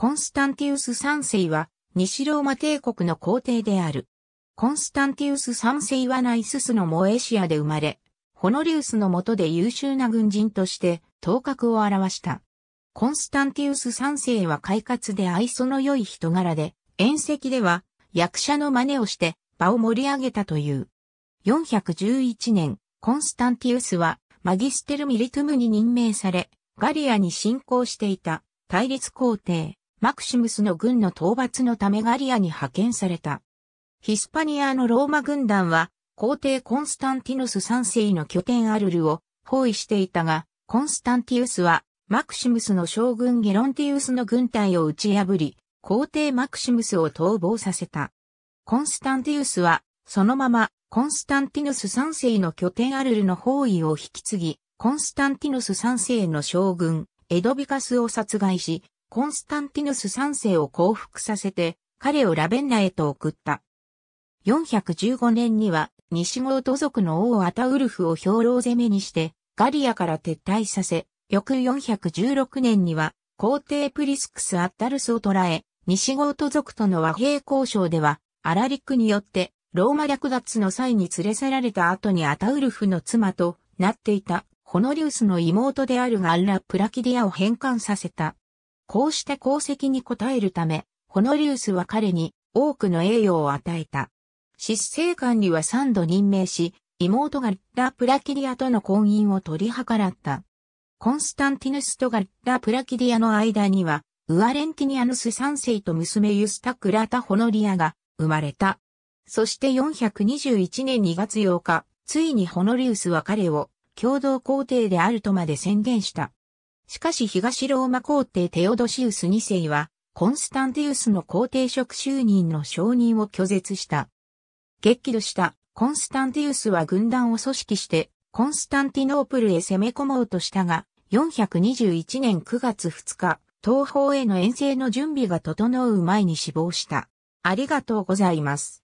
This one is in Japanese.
コンスタンティウス三世は、西ローマ帝国の皇帝である。コンスタンティウス三世はナイススのモエシアで生まれ、ホノリウスの下で優秀な軍人として頭角を表した。コンスタンティウス三世は快活で愛想の良い人柄で、宴席では役者の真似をして場を盛り上げたという。411年、コンスタンティウスはマギステル・ミリトゥムに任命され、ガリアに侵攻していた対立皇帝マクシムスの軍の討伐のためガリアに派遣された。ヒスパニアのローマ軍団は、皇帝コンスタンティノス3世の拠点アルルを包囲していたが、コンスタンティウスは、マクシムスの将軍ゲロンティウスの軍隊を打ち破り、皇帝マクシムスを逃亡させた。コンスタンティウスは、そのまま、コンスタンティノス3世の拠点アルルの包囲を引き継ぎ、コンスタンティノス3世の将軍、エドビカスを殺害し、コンスタンティヌス3世を降伏させて、彼をラベンナへと送った。415年には、西ゴート族の王アタウルフを兵糧攻めにして、ガリアから撤退させ、翌416年には、皇帝プリスクス・アッタルスを捕らえ、西ゴート族との和平交渉では、アラリックによって、ローマ略奪の際に連れ去られた後にアタウルフの妻となっていた、ホノリウスの妹であるガンラ・プラキディアを返還させた。こうした功績に応えるため、ホノリウスは彼に多くの栄誉を与えた。執政官には3度任命し、妹がラ・プラキディアとの婚姻を取り計らった。コンスタンティヌスとガラ・プラキディアの間には、ウアレンティニアヌス3世と娘ユスタ・クラタ・ホノリアが生まれた。そして421年2月8日、ついにホノリウスは彼を共同皇帝であるとまで宣言した。しかし東ローマ皇帝テオドシウス2世は、コンスタンティウスの皇帝職就任の承認を拒絶した。激怒したコンスタンティウスは軍団を組織して、コンスタンティノープルへ攻め込もうとしたが、421年9月2日、東方への遠征の準備が整う前に死亡した。ありがとうございます。